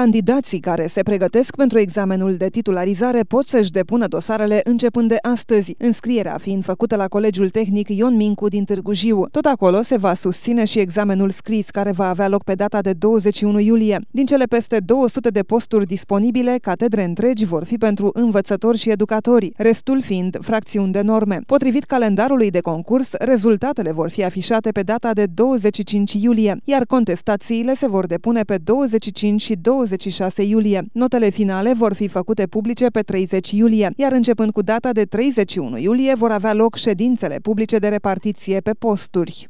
Candidații care se pregătesc pentru examenul de titularizare pot să-și depună dosarele începând de astăzi, înscrierea fiind făcută la Colegiul Tehnic Ion Mincu din Târgu Jiu. Tot acolo se va susține și examenul scris, care va avea loc pe data de 21 iulie. Din cele peste 200 de posturi disponibile, catedre întregi vor fi pentru învățători și educatori, restul fiind fracțiuni de norme. Potrivit calendarului de concurs, rezultatele vor fi afișate pe data de 25 iulie, iar contestațiile se vor depune pe 25 și 20 26 iulie. Notele finale vor fi făcute publice pe 30 iulie, iar începând cu data de 31 iulie vor avea loc ședințele publice de repartiție pe posturi.